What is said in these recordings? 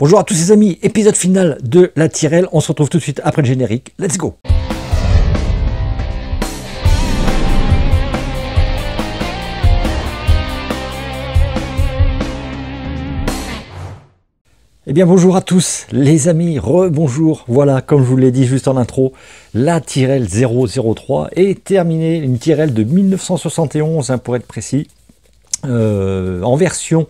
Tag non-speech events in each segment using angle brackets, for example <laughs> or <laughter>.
Bonjour à tous les amis, épisode final de La Tirelle, on se retrouve tout de suite après le générique, let's go Eh bien bonjour à tous les amis, rebonjour, voilà comme je vous l'ai dit juste en intro, la tirelle 003 est terminée, une tirelle de 1971 hein, pour être précis, euh, en version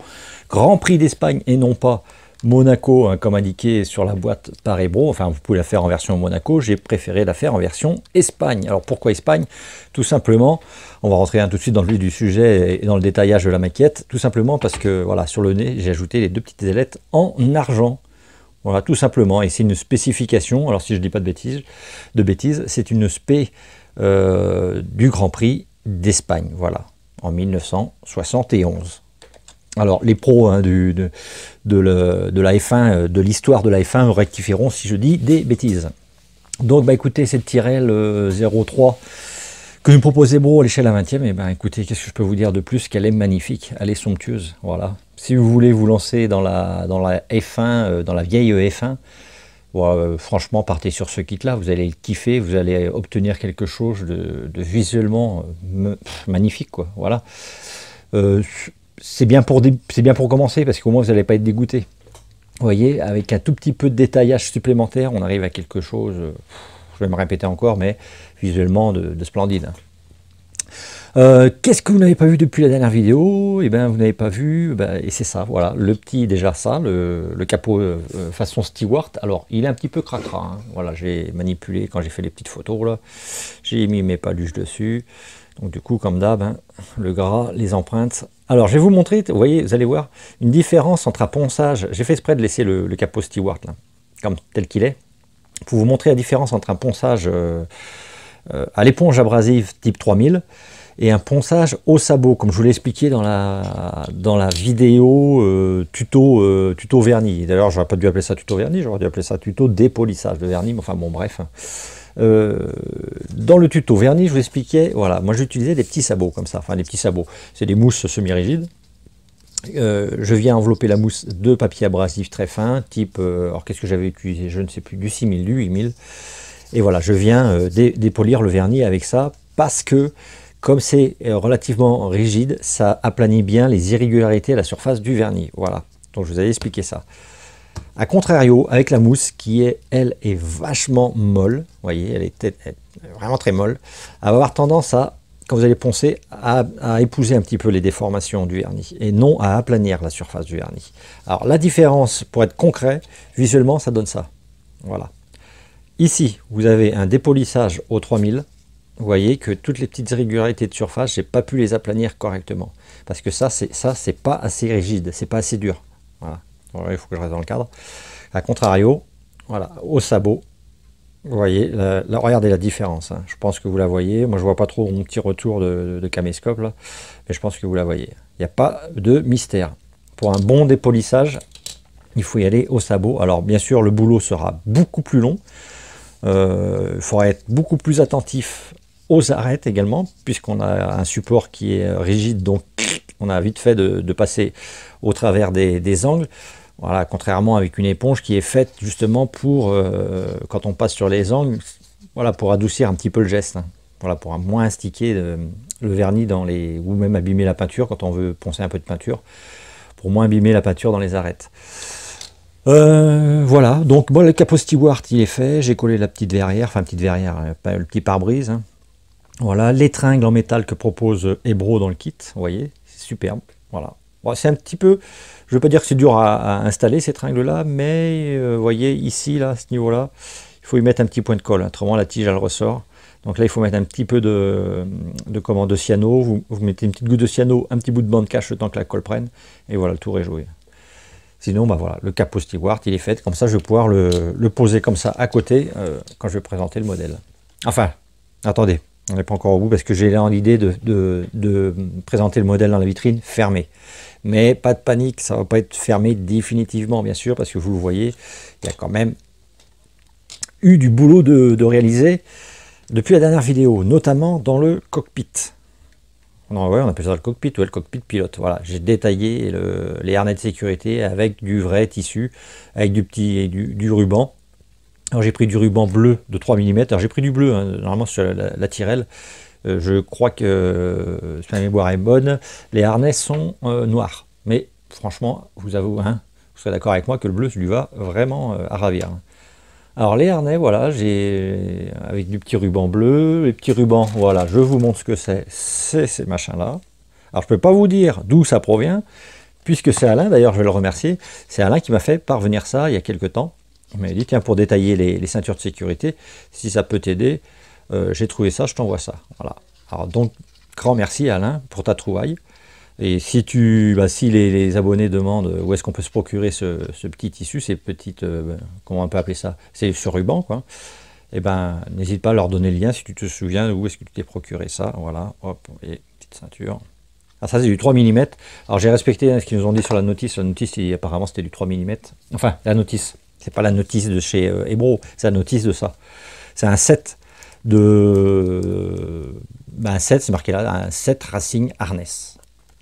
Grand Prix d'Espagne et non pas Monaco, hein, comme indiqué sur la boîte par Ebro, Enfin, vous pouvez la faire en version Monaco. J'ai préféré la faire en version Espagne. Alors, pourquoi Espagne Tout simplement, on va rentrer tout de suite dans le vif du sujet et dans le détaillage de la maquette. Tout simplement parce que, voilà, sur le nez, j'ai ajouté les deux petites ailettes en argent. Voilà, tout simplement. Et c'est une spécification. Alors, si je ne dis pas de bêtises, de bêtises c'est une spé euh, du Grand Prix d'Espagne. Voilà, en 1971. Alors, les pros hein, de, la F1, euh, de l'histoire de la F1, rectifieront si je dis des bêtises. Donc, bah, écoutez, cette Tirel 03 euh, que nous propose bro, à l'échelle à 20e. Et écoutez, qu'est-ce que je peux vous dire de plus qu'elle est magnifique, elle est somptueuse. Voilà. Si vous voulez vous lancer dans la, dans la F1, euh, dans la vieille F1, franchement, partez sur ce kit-là, vous allez le kiffer, vous allez obtenir quelque chose de, visuellement magnifique, quoi. Voilà c'est bien, pour c'est bien pour commencer, parce qu'au moins, vous n'allez pas être dégoûté. Vous voyez, avec un tout petit peu de détaillage supplémentaire, on arrive à quelque chose, je vais me répéter encore, mais visuellement de, splendide. Euh, qu'est-ce que vous n'avez pas vu depuis la dernière vidéo Eh bien, vous n'avez pas vu, ben, et c'est ça, voilà, le petit, déjà ça, le, capot euh, euh, façon Stewart. Alors, il est un petit peu cracra, hein. voilà, j'ai manipulé quand j'ai fait les petites photos, là, j'ai mis mes paluches dessus. Donc, du coup, comme d'hab, hein, le gras, les empreintes, alors, je vais vous montrer, vous voyez, vous allez voir, une différence entre un ponçage. J'ai fait exprès de laisser le, capot Stewart, comme tel qu'il est, pour vous montrer la différence entre un ponçage euh, euh, à l'éponge abrasive type 3000 et un ponçage au sabot, comme je vous l'ai expliqué dans la, dans la vidéo euh, tuto, tuto vernis. D'ailleurs, j'aurais pas dû appeler ça tuto vernis, j'aurais dû appeler ça tuto dépolissage de vernis, mais enfin bon, bref. Euh, dans le tuto vernis, je vous expliquais, voilà, moi j'utilisais des petits sabots comme ça, enfin des petits sabots, c'est des mousses semi-rigides. Euh, je viens envelopper la mousse de papier abrasif très fin, type, euh, alors qu'est-ce que j'avais utilisé, je ne sais plus, du 6000, du 8000. Et voilà, je viens dépolir le vernis avec ça, parce que comme c'est relativement rigide, ça aplanit bien les irrégularités à la surface du vernis. Voilà, donc je vous avais expliqué ça. A contrario, avec la mousse qui est, elle, est vachement molle, vous voyez, elle est, vraiment très molle, elle va avoir tendance à, quand vous allez poncer, à, épouser un petit peu les déformations du vernis et non à aplanir la surface du vernis. Alors la différence, pour être concret, visuellement, ça donne ça. Voilà. Ici, vous avez un dépolissage au 3000. Vous voyez que toutes les petites irrégularités de surface, j'ai pas pu les aplanir correctement. Parce que ça, c'est ça, c'est pas assez rigide, c'est pas assez dur. Voilà il faut que je reste dans le cadre. A contrario, voilà, au sabot, vous voyez, regardez la différence. Hein. Je pense que vous la voyez. Moi, je vois pas trop mon petit retour de, caméscope, mais je pense que vous la voyez. Il n'y a pas de mystère. Pour un bon dépolissage, il faut y aller au sabot. Alors, bien sûr, le boulot sera beaucoup plus long. Euh, il faudra être beaucoup plus attentif aux arêtes également, puisqu'on a un support qui est rigide, donc on a vite fait de, passer au travers des angles. Voilà, contrairement avec une éponge qui est faite justement pour, euh, quand on passe sur les angles, voilà, pour adoucir un petit peu le geste. Hein. Voilà, pour moins instiquer euh, le, vernis dans les, ou même abîmer la peinture quand on veut poncer un peu de peinture, pour moins abîmer la peinture dans les arêtes. Euh, voilà, donc le capot Stewart il est fait, j'ai collé la petite verrière, enfin petite verrière, le petit pare-brise. Hein. Voilà, l'étringle en métal que propose Ebro dans le kit, vous voyez, c'est superbe, voilà c'est un petit peu, je ne veux pas dire que c'est dur à, installer ces tringles-là, mais euh, vous voyez ici, là, à ce niveau-là, il faut y mettre un petit point de colle, autrement la tige elle ressort. Donc là, il faut mettre un petit peu de, de, comment, de cyano, vous, mettez une petite goutte de cyano, un petit bout de bande cache le temps que la colle prenne, et voilà, le tour est joué. Sinon, bah voilà, le capot Stewart, il est fait, comme ça je vais pouvoir le, poser comme ça à côté euh, quand je vais présenter le modèle. Enfin, attendez, on n'est pas encore au bout parce que j'ai l'idée de, présenter le modèle dans la vitrine fermée. Mais pas de panique, ça ne va pas être fermé définitivement, bien sûr, parce que vous le voyez, il y a quand même eu du boulot de, réaliser depuis la dernière vidéo, notamment dans le cockpit. on appelle ça le cockpit ou le cockpit pilote. Voilà, j'ai détaillé les harnais de sécurité avec du vrai tissu, avec du petit du, du ruban alors j'ai pris du ruban bleu de 3 mm. j'ai pris du bleu, hein, normalement sur la, tirelle. Euh, je crois que, euh, si ma mémoire est bonne, les harnais sont euh, noirs. Mais franchement, vous avoue, hein, vous serez d'accord avec moi que le bleu, lui va vraiment euh, à ravir. Alors les harnais, voilà, j'ai avec du petit ruban bleu, les petits rubans, voilà, je vous montre ce que c'est, c'est ces machins-là. Alors je peux pas vous dire d'où ça provient, puisque c'est Alain, d'ailleurs je vais le remercier, c'est Alain qui m'a fait parvenir ça il y a quelques temps. Il m'a dit, tiens, pour détailler les, ceintures de sécurité, si ça peut t'aider, euh, j'ai trouvé ça, je t'envoie ça. Voilà. Alors donc, grand merci Alain pour ta trouvaille. Et si, tu, bah, si les, abonnés demandent où est-ce qu'on peut se procurer ce, petit tissu, ces petites, euh, ben, comment on peut appeler ça, c'est ce ruban, quoi. Hein, eh ben, n'hésite pas à leur donner le lien si tu te souviens où est-ce que tu t'es procuré ça. Voilà, hop, et petite ceinture. Ah, ça, c'est du 3 mm. Alors, j'ai respecté hein, ce qu'ils nous ont dit sur la notice. La notice, apparemment, c'était du 3 mm. Enfin, la notice. C'est pas la notice de chez euh, Ebro, c'est la notice de ça. C'est un set de. Ben, c'est marqué là, un set Racing Harness.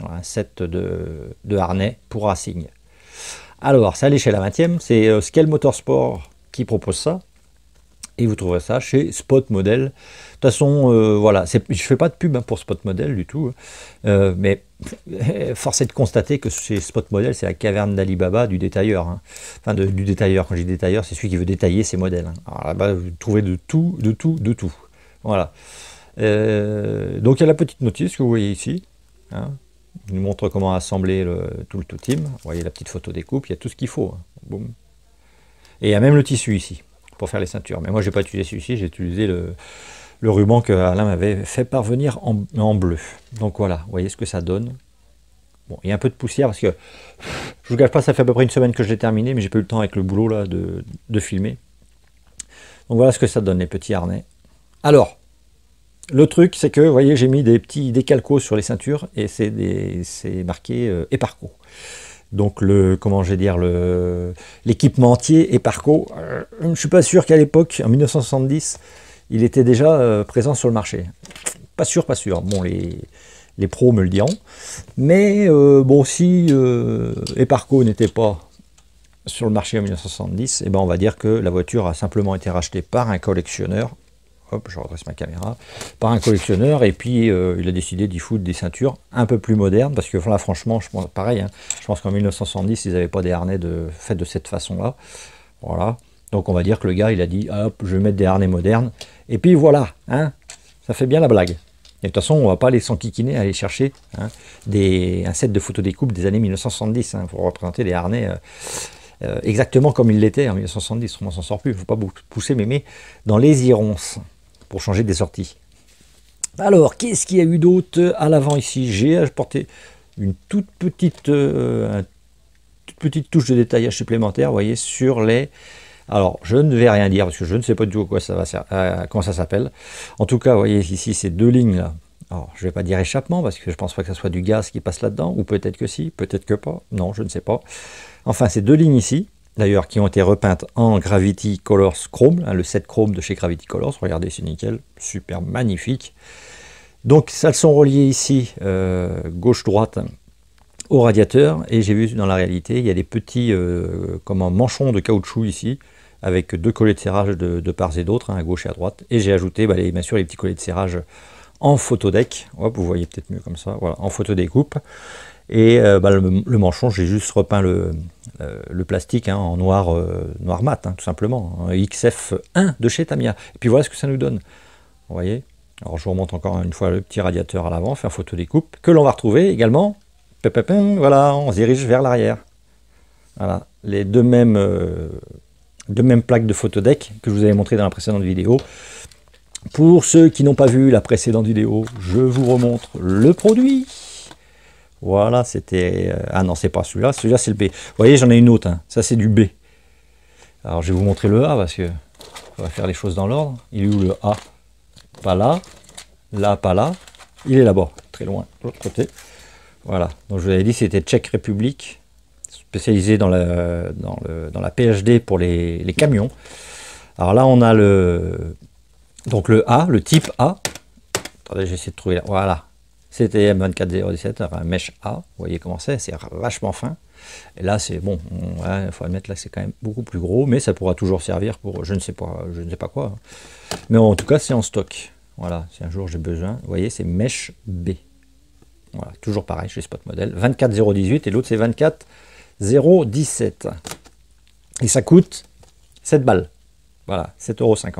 Un set de, harnais pour Racing. Alors, ça allait chez la 20e, c'est Scale euh, Motorsport qui propose ça. Et vous trouverez ça chez Spot Model. De toute façon, euh, voilà, je ne fais pas de pub hein, pour Spot Model du tout, hein. euh, mais <laughs> force est de constater que chez Spot Model, c'est la caverne d'Alibaba du détailleur. Hein. Enfin, du détailleur, quand je dis détailleur, c'est celui qui veut détailler ses modèles. Alors là-bas, vous trouvez de tout, de tout, de tout. Voilà. Euh, donc il y a la petite notice que vous voyez ici. Il nous montre comment assembler tout le tout team. Vous voyez la petite photo découpe, il y a tout ce qu'il faut. Et il y a même le tissu ici pour faire les ceintures. Mais moi, je n'ai pas utilisé celui-ci, j'ai utilisé le, le ruban que Alain m'avait fait parvenir en, bleu. Donc voilà, vous voyez ce que ça donne. Bon, il y a un peu de poussière parce que, je vous gâche pas, ça fait à peu près une semaine que je l'ai terminé, mais j'ai pas eu le temps avec le boulot là de, filmer. Donc voilà ce que ça donne, les petits harnais. Alors, le truc, c'est que, vous voyez, j'ai mis des petits décalcos sur les ceintures et c'est marqué Eparco. Euh, Donc le, comment je vais dire, entier Eparco, euh, je ne suis pas sûr qu'à l'époque, en 1970, il était déjà euh, présent sur le marché. Pas sûr, pas sûr. Bon, les, pros me le diront. Mais euh, bon, si euh, Eparco n'était pas sur le marché en 1970, eh ben on va dire que la voiture a simplement été rachetée par un collectionneur. Hop, je redresse ma caméra. Par un collectionneur, et puis il a décidé d'y foutre des ceintures un peu plus modernes, parce que franchement, je pense, pareil, hein, je pense qu'en 1970, ils n'avaient pas des harnais de, faits de cette façon-là. Voilà. Donc on va dire que le gars, il a dit, ah, hop, je vais mettre des harnais modernes. Et puis voilà, hein, ça fait bien la blague. Et de toute façon, on va pas aller s'enquiquiner à aller chercher hein, des, un set de photodécoupe des années 1970 hein, pour représenter des harnais euh, euh, exactement comme ils l'étaient en 1970. On s'en sort plus, il ne faut pas pousser mémé dans les irons pour changer des sorties. Alors, qu'est-ce qu'il y a eu d'autre à l'avant ici J'ai apporté une toute petite, euh, une toute petite touche de détaillage supplémentaire, vous voyez, sur les alors, je ne vais rien dire parce que je ne sais pas du tout quoi ça va, comment ça s'appelle. En tout cas, vous voyez ici ces deux lignes là. Alors, je ne vais pas dire échappement parce que je ne pense pas que ce soit du gaz qui passe là-dedans, ou peut-être que si, peut-être que pas, non, je ne sais pas. Enfin, ces deux lignes ici, d'ailleurs, qui ont été repeintes en Gravity Colors Chrome, hein, le set Chrome de chez Gravity Colors, regardez, c'est nickel, super magnifique. Donc, elles sont reliées ici, euh, gauche-droite, au radiateur. Et j'ai vu dans la réalité, il y a des petits euh, comme un manchon de caoutchouc ici, avec deux collets de serrage de, de part et d'autre, hein, à gauche et à droite. Et j'ai ajouté, bah, les, bien sûr, les petits collets de serrage en photodeck. Hop, vous voyez peut-être mieux comme ça, voilà, en photodécoupe. Et euh, bah, le, manchon, j'ai juste repeint le, euh, le, plastique hein, en noir, noir mat, hein, tout simplement. XF1 de chez Tamiya. Et puis voilà ce que ça nous donne. Vous voyez Alors je vous remonte encore une fois le petit radiateur à l'avant, fait un photo découpe, que l'on va retrouver également voilà, on se dirige vers l'arrière. Voilà, les deux mêmes, euh, deux mêmes plaques de photodeck que je vous avais montré dans la précédente vidéo. Pour ceux qui n'ont pas vu la précédente vidéo, je vous remontre le produit. Voilà, c'était... Euh, ah non, c'est pas celui-là, celui-là c'est le B. Vous voyez, j'en ai une autre, hein. ça c'est du B. Alors je vais vous montrer le A parce que on va faire les choses dans l'ordre. Il est où le A Pas là, là, pas là. Il est là-bas, très loin, de l'autre côté. Voilà, donc je vous avais dit c'était Tchèque République, spécialisé dans la, le, dans la PhD pour les, camions. Alors là, on a le, donc le A, le type A. Attendez, j'essaie de trouver là. Voilà, m 24017, un mèche A. Vous voyez comment c'est, c'est vachement fin. Et là, c'est bon, il faut admettre là que c'est quand même beaucoup plus gros, mais ça pourra toujours servir pour je ne sais pas, je ne sais pas quoi. Mais en tout cas, c'est en stock. Voilà, si un jour j'ai besoin, vous voyez, c'est mèche B. Voilà, toujours pareil chez Spot modèle 24,018 et l'autre c'est 24,017. Et ça coûte 7 balles. Voilà, 7,50€.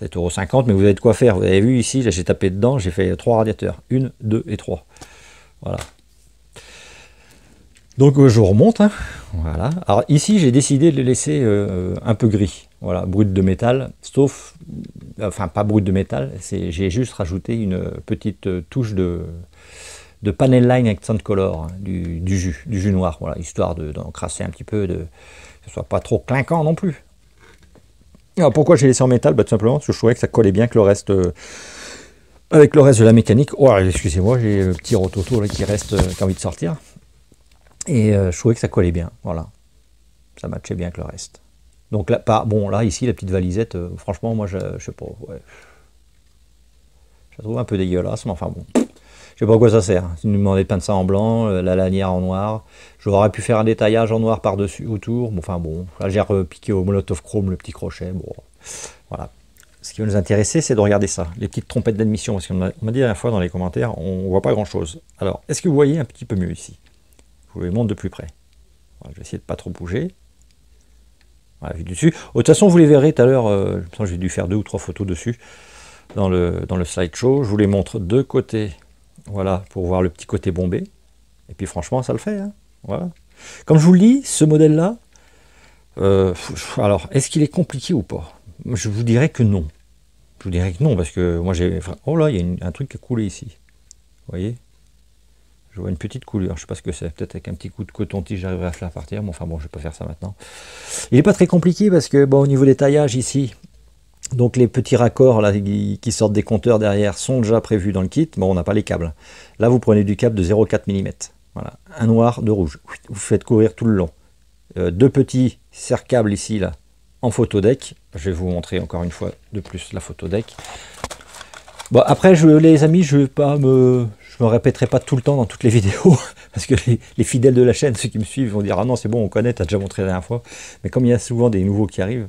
7,50€, mais vous avez de quoi faire. Vous avez vu ici, j'ai tapé dedans, j'ai fait 3 radiateurs. 1, 2 et 3. Voilà, donc euh, je remonte, hein. voilà. Alors ici j'ai décidé de le laisser euh, un peu gris, voilà, brut de métal, sauf, enfin pas brut de métal, j'ai juste rajouté une petite euh, touche de, panel line accent color, hein, du, jus, du jus noir, voilà, histoire d'encrasser crasser un petit peu, de, que ce soit pas trop clinquant non plus. Alors pourquoi j'ai laissé en métal bah, Tout simplement parce que je trouvais que ça collait bien que le reste... avec le reste de la mécanique, oh excusez-moi, j'ai le petit rototo qui reste, qui a envie de sortir. Et euh, je trouvais que ça collait bien, voilà. Ça matchait bien que le reste. Donc là, bon, là, ici, la petite valisette, euh, franchement, moi, je, je sais pas, Je trouve un peu dégueulasse, mais enfin bon. Je sais pas à quoi ça sert. Hein. Si nous me demandez de peindre ça en blanc, euh, la lanière en noir. J'aurais pu faire un détaillage en noir par-dessus, autour. Mais enfin bon, là, j'ai repiqué au Molotov Chrome le petit crochet. Bon, voilà. Ce qui va nous intéresser, c'est de regarder ça, les petites trompettes d'admission, parce qu'on m'a dit la dernière fois dans les commentaires, on voit pas grand-chose. Alors, est-ce que vous voyez un petit peu mieux ici vous les montre de plus près. je vais essayer de ne pas trop bouger. dessus. Oh, de toute façon, vous les verrez tout à l'heure, euh, j'ai dû faire deux ou trois photos dessus dans le, dans le slideshow. Je vous les montre de côté, voilà, pour voir le petit côté bombé. Et puis franchement, ça le fait. Hein. Voilà. Comme je vous le dis, ce modèle-là, euh, alors, est-ce qu'il est compliqué ou pas Je vous dirais que non. Je vous dirais que non, parce que moi j'ai... Oh là, il y a un truc qui a coulé ici. Vous voyez je vois une petite couleur, je ne sais pas ce que c'est, peut-être avec un petit coup de coton-tige j'arriverai à faire partir, mais enfin bon, je ne vais pas faire ça maintenant. Il n'est pas très compliqué parce que bon, au niveau des taillages ici, donc les petits raccords qui sortent des compteurs derrière sont déjà prévus dans le kit, bon on n'a pas les câbles. Là vous prenez du câble de 0,4 mm, voilà, un noir, deux rouges, vous faites courir tout le long. Euh, deux petits serre-câbles ici là, en photo deck. je vais vous montrer encore une fois de plus la photo deck. Bon après les amis, je ne vais pas me, je ne me répéterai pas tout le temps dans toutes les vidéos, <laughs> parce que les, fidèles de la chaîne, ceux qui me suivent, vont dire Ah non, c'est bon, on connaît, tu as déjà montré la dernière fois. Mais comme il y a souvent des nouveaux qui arrivent,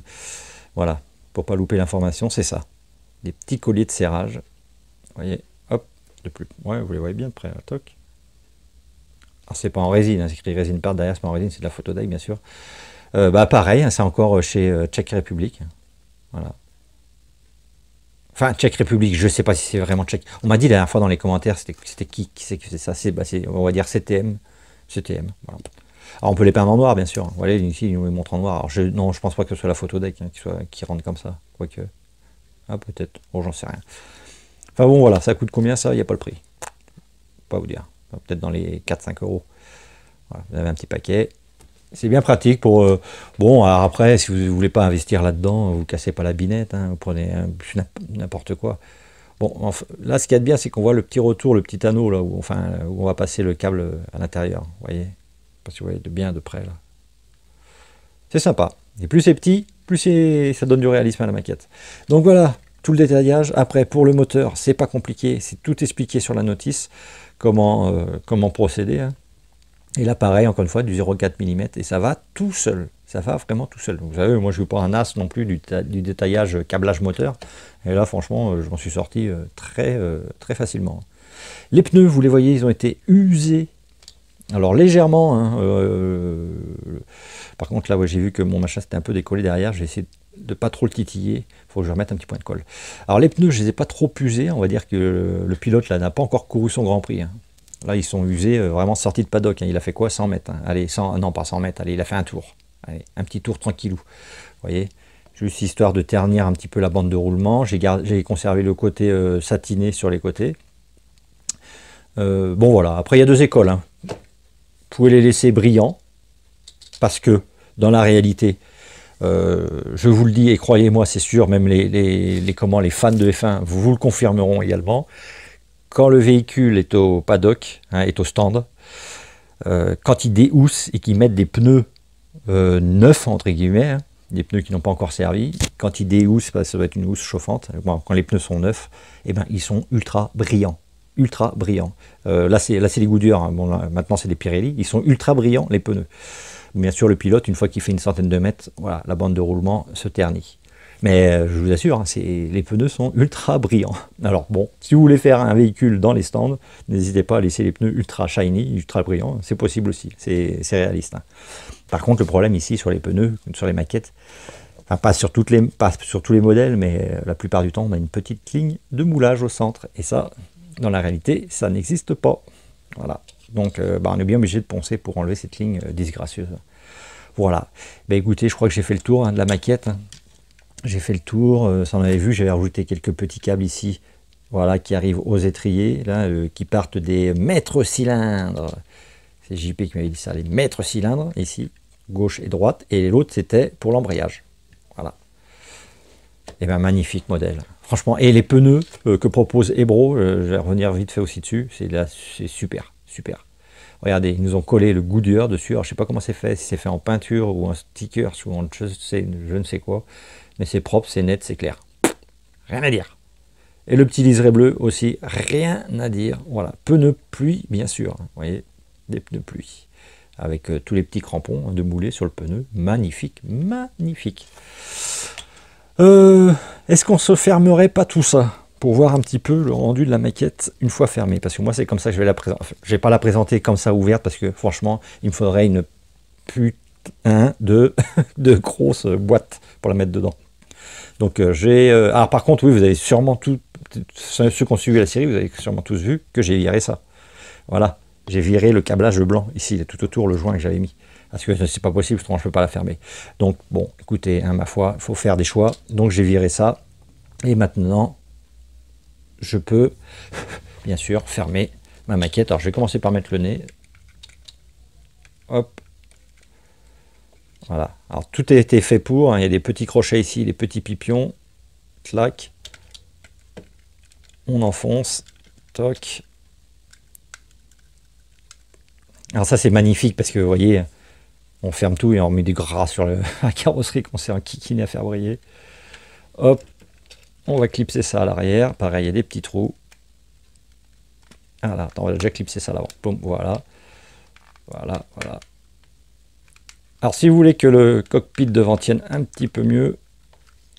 voilà, pour pas louper l'information, c'est ça. Des petits colliers de serrage. Vous voyez, hop, de plus. Ouais, vous les voyez bien de près, toc. Alors, c'est pas en résine, hein, c'est écrit résine part derrière, c'est pas en résine, c'est de la d'ail bien sûr. Euh, bah, pareil, hein, c'est encore euh, chez euh, Tchèque République. Voilà, Enfin, Tchèque République, je ne sais pas si c'est vraiment Tchèque. On m'a dit la dernière fois dans les commentaires, c'était qui qui c'est que ça bah, On va dire CTM. CTM, Alors on peut les peindre en noir, bien sûr. Voilà, ici, ils nous montrent en noir. Alors, je, non, je pense pas que ce soit la photo deck hein, qui, soit, rentre comme ça. Quoique. Ah, peut-être. oh j'en sais rien. Enfin bon, voilà, ça coûte combien ça Il n'y a pas le prix. Pas vous dire. peut-être dans les 4-5 euros. Voilà, vous avez un petit paquet. C'est bien pratique pour. Euh, bon, après, si vous ne voulez pas investir là-dedans, vous cassez pas la binette, hein, vous prenez n'importe quoi. Bon, là, ce qui est bien, c'est qu'on voit le petit retour, le petit anneau, là, où, enfin, on va passer le câble euh, à l'intérieur. Vous voyez Parce que vous voyez de bien de près, là. C'est sympa. Et plus c'est petit, plus ça donne du réalisme à la maquette. Donc voilà, tout le détaillage. Après, pour le moteur, c'est pas compliqué. C'est tout expliqué sur la notice, comment, euh, comment procéder. Hein. Et là, pareil, encore une fois, du 0,4 mm. Et ça va tout seul. Ça va vraiment tout seul. Vous savez, moi, je ne pas un as non plus du, détaillage câblage moteur. Et là, franchement, euh, je m'en suis sorti euh, très, euh, très facilement. Les pneus, vous les voyez, ils ont été usés. Alors légèrement, hein, par contre là j'ai vu que mon machin s'était un peu décollé derrière, j'ai essayé de ne pas trop le titiller, il faut que je remette un petit point de colle. Alors les pneus je ne les ai pas trop usés, on va dire que le, pilote là n'a pas encore couru son Grand Prix. Hein. Là, ils sont usés, euh, vraiment sortis de paddock. Hein. Il a fait quoi 100 mètres. Hein? Allez, 100, non, pas 100 mètres. Allez, il a fait un tour. un petit tour tranquillou. Vous voyez Juste histoire de ternir un petit peu la bande de roulement. J'ai conservé le côté euh, satiné sur les côtés. Euh, bon, voilà. Après, il y a deux écoles. Hein. Vous pouvez les laisser brillants. Parce que, dans la réalité, je vous le dis et croyez-moi, c'est sûr, même les, les, fans de F1 vous le confirmeront également quand le véhicule est au paddock, hein, est au stand, euh, quand il déhousse et qu'ils mettent des pneus euh, neufs, entre guillemets, hein, des pneus qui n'ont pas encore servi, quand ils déhoussent, ça doit être une housse chauffante, euh, quand les pneus sont neufs, eh ben, ils sont ultra brillants. Ultra brillants. là, c'est les goudures, hein. Bon, maintenant, c'est des Pirelli. Ils sont ultra brillants, les pneus. Bien sûr, le pilote, une fois qu'il fait une centaine de mètres, voilà, la bande de roulement se ternit. Mais euh, je vous assure, hein, les pneus sont ultra brillants. Alors bon, si vous voulez faire un véhicule dans les stands, n'hésitez pas à laisser les pneus ultra shiny, ultra brillants. C'est possible aussi, c'est réaliste. Hein. Par contre, le problème ici sur les pneus, sur les maquettes, enfin, pas, sur toutes les, tous les modèles, mais euh, la plupart du temps, on a une petite ligne de moulage au centre. Et ça, dans la réalité, ça n'existe pas. Voilà. Donc, euh, bah, on est bien obligé de poncer pour enlever cette ligne disgracieuse. Voilà. Bah, écoutez, je crois que j'ai fait le tour hein, de la maquette j'ai fait le tour, euh, ça en avait vu, j'avais rajouté quelques petits câbles ici, voilà, qui arrivent aux étriers, là, euh, qui partent des mètres cylindres. C'est JP qui m'avait dit ça, les mètres cylindres, ici, gauche et droite, et l'autre c'était pour l'embrayage. Voilà. Et eh bien magnifique modèle. Franchement, et les pneus euh, que propose Ebro, je vais revenir vite fait aussi dessus, c'est super, super. Regardez, ils nous ont collé le Goodyear dessus. Alors, je ne sais pas comment c'est fait, si c'est fait en peinture ou en sticker ou en je, sais, je ne sais quoi mais c'est propre, c'est net, c'est clair. Rien à dire. Et le petit liseré bleu aussi, rien à dire. Voilà, pneus pluie, bien sûr. Hein. Vous voyez, des pneus pluie. Avec euh, tous les petits crampons hein, de boulet sur le pneu. Magnifique, magnifique. Euh, est-ce qu'on se fermerait pas tout ça pour voir un petit peu le rendu de la maquette une fois fermée. Parce que moi, c'est comme ça que je vais la présenter. j'ai vais pas la présenter comme ça ouverte parce que franchement, il me faudrait une putain de, <laughs> de grosse boîte pour la mettre dedans. Donc euh, j'ai... Euh, alors par contre, oui, vous avez sûrement tout. Ceux qui ont suivi la série, vous avez sûrement tous vu que j'ai viré ça. Voilà. J'ai viré le câblage blanc, ici, il est tout autour, le joint que j'avais mis parce que c'est pas possible, je ne peux pas la fermer. Donc bon, écoutez, hein, ma foi, il faut faire des choix. Donc j'ai viré ça. Et maintenant, je peux, <laughs> bien sûr, fermer ma maquette. Alors je vais commencer par mettre le nez. Hop, voilà. Alors tout a été fait pour. Hein. Il y a des petits crochets ici, des petits pipions. Clac. On enfonce. Toc. Alors ça c'est magnifique parce que vous voyez, on ferme tout et on met du gras sur le, <laughs> la carrosserie qu'on un enquiquiné à faire briller. Hop, on va clipser ça à l'arrière. Pareil, il y a des petits trous. Ah là, attends, on va déjà clipser ça là-bas. Voilà. Voilà, voilà. Alors si vous voulez que le cockpit devant tienne un petit peu mieux,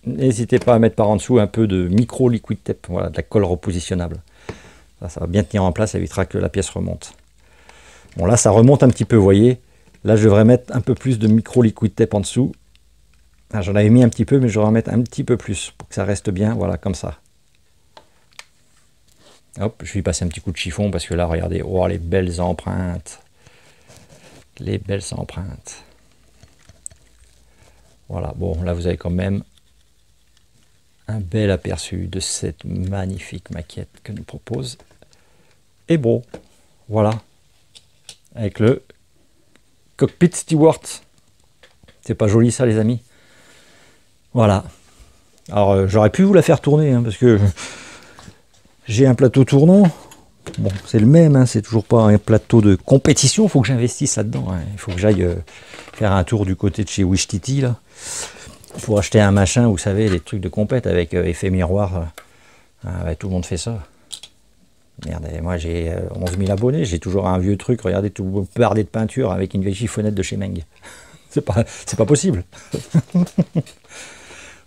n'hésitez pas à mettre par en dessous un peu de micro liquid tape, voilà, de la colle repositionnable. Ça, va bien tenir en place, ça évitera que la pièce remonte. Bon là ça remonte un petit peu, vous voyez. Là je devrais mettre un peu plus de micro liquid tape en dessous. Ah, j'en avais mis un petit peu, mais je vais en mettre un petit peu plus pour que ça reste bien, voilà, comme ça. Hop, je vais passer un petit coup de chiffon parce que là, regardez, oh, les belles empreintes. Les belles empreintes. Voilà, bon, là vous avez quand même un bel aperçu de cette magnifique maquette que nous propose Ebro. Voilà, avec le cockpit Stewart. C'est pas joli ça les amis. Voilà. Alors euh, j'aurais pu vous la faire tourner hein, parce que <laughs> j'ai un plateau tournant. Bon, c'est le même, hein, c'est toujours pas un plateau de compétition, il faut que j'investisse là-dedans. Hein. Il faut que j'aille euh, faire un tour du côté de chez Wishtiti, là, pour acheter un machin, vous savez, des trucs de compète avec euh, effet miroir. Euh, ah, tout le monde fait ça. Merde, moi j'ai 11 000 abonnés, j'ai toujours un vieux truc, regardez, tout bardé de peinture avec une vieille chiffonnette de chez Meng. <laughs> C'est pas, pas possible. <laughs>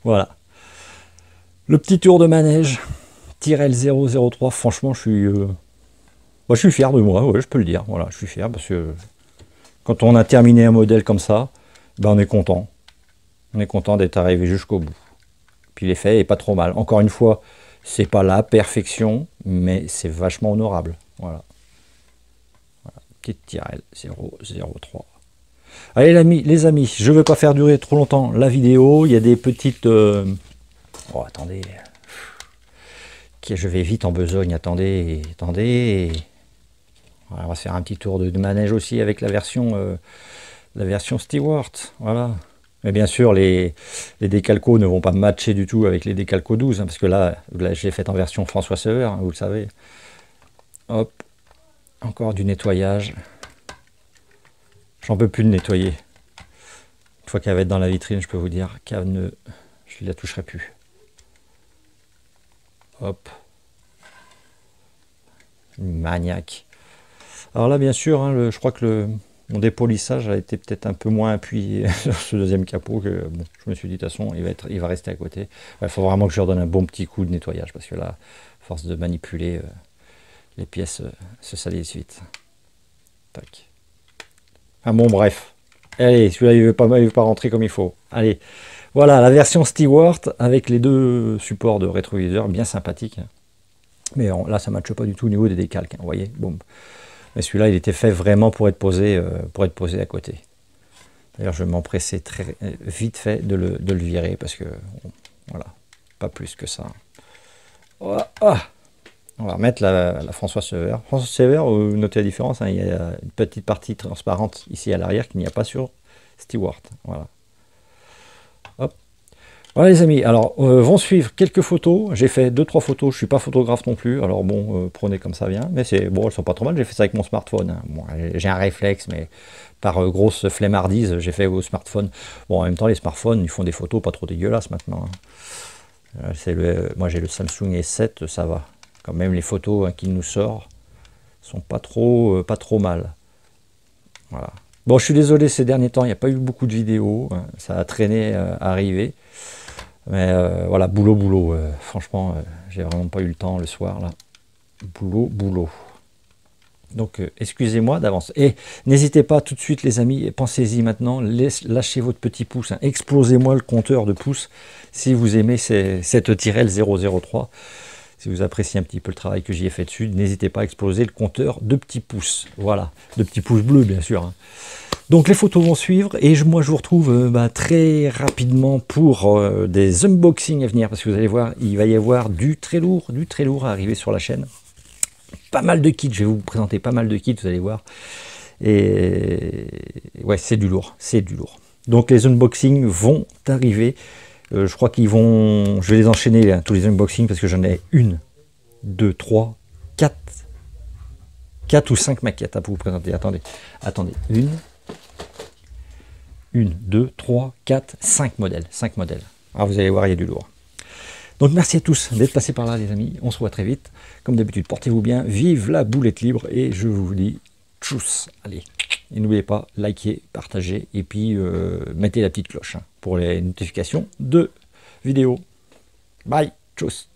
voilà. Le petit tour de manège. Tirel 003, franchement, je suis... Moi, je suis fier de moi, ouais, je peux le dire. Voilà, je suis fier parce que quand on a terminé un modèle comme ça, ben, on est content. On est content d'être arrivé jusqu'au bout. Puis l'effet est pas trop mal. Encore une fois, c'est pas la perfection, mais c'est vachement honorable. Voilà. voilà. Petite tirelle 003. Allez les amis, les amis, je ne veux pas faire durer trop longtemps la vidéo. Il y a des petites. Euh, oh attendez. Je vais vite en besogne. Attendez, attendez on va faire un petit tour de, manège aussi avec la version, euh, la version Stewart. Voilà. Mais bien sûr, les, les décalcos ne vont pas matcher du tout avec les décalcos 12, hein, parce que là, je l'ai fait en version François Sever, hein, vous le savez. Hop, encore du nettoyage. J'en peux plus de nettoyer. Une fois qu'elle va être dans la vitrine, je peux vous dire qu'elle ne... Je ne la toucherai plus. Hop. Maniaque. Alors là, bien sûr, hein, je crois que le, mon dépolissage a été peut-être un peu moins appuyé <laughs> sur ce deuxième capot que bon, je me suis dit, de toute façon, il va, rester à côté. Il faut vraiment que je leur donne un bon petit coup de nettoyage parce que là, force de manipuler, euh, les pièces euh, se salissent vite. Tac. Ah bon, bref. Allez, celui-là, il ne veut, pas, rentrer comme il faut. Allez, voilà la version Stewart avec les deux supports de rétroviseur, bien sympathique. Hein. Mais là, ça ne matche pas du tout au niveau des décalques. Hein, vous voyez, boum. Mais celui-là, il était fait vraiment pour être posé, euh, pour être posé à côté. D'ailleurs, je m'empressais très euh, vite fait de le, virer parce que, voilà, pas plus que ça. Oh, ah. On va remettre la, Françoise Sever. François Sever, vous notez la différence, hein, il y a une petite partie transparente ici à l'arrière qu'il n'y a pas sur Stewart. Voilà. Voilà les amis, alors euh, vont suivre quelques photos, j'ai fait 2-3 photos, je ne suis pas photographe non plus, alors bon, euh, prenez comme ça vient, mais c'est bon, elles sont pas trop mal, j'ai fait ça avec mon smartphone, hein. j'ai un réflexe, mais par euh, grosse flemmardise, j'ai fait au smartphone, bon, en même temps, les smartphones, ils font des photos pas trop dégueulasses maintenant, hein. moi j'ai le Samsung S7, ça va, quand même les photos hein, qu'il nous sort sont pas trop, pas trop mal, voilà. Bon, je suis désolé, ces derniers temps, il n'y a pas eu beaucoup de vidéos, ça a traîné à arriver. Mais euh, voilà, boulot, boulot. Euh, franchement, euh, j'ai vraiment pas eu le temps le soir là. Boulot, boulot. Donc, excusez-moi d'avance. Et n'hésitez pas tout de suite, les amis, pensez-y maintenant. lâchez votre petit pouce. Hein. Explosez-moi le compteur de pouces si vous aimez cette tirelle 003. Si vous appréciez un petit peu le travail que j'y ai fait dessus, n'hésitez pas à exploser le compteur de petits pouces. Voilà, de petits pouces bleus, bien sûr. Hein. Donc les photos vont suivre et je, moi je vous retrouve euh, bah, très rapidement pour euh, des unboxings à venir parce que vous allez voir, il va y avoir du très lourd, du très lourd à arriver sur la chaîne. Pas mal de kits, je vais vous présenter pas mal de kits, vous allez voir. Et ouais, c'est du lourd, c'est du lourd. Donc les unboxings vont arriver. Euh, je crois qu'ils vont. Je vais les enchaîner hein, tous les unboxings parce que j'en ai une, deux, trois, quatre. Quatre ou cinq maquettes à vous présenter. Attendez, attendez. Une, 1, 2, 3, 4, 5 modèles. 5 modèles. Alors ah, vous allez voir, il y a du lourd. Donc merci à tous d'être passés par là les amis. On se voit très vite. Comme d'habitude, portez-vous bien. Vive la boulette libre. Et je vous dis tchuss. Allez. Et n'oubliez pas, likez, partagez. Et puis euh, mettez la petite cloche hein, pour les notifications de vidéos. Bye. Tchuss.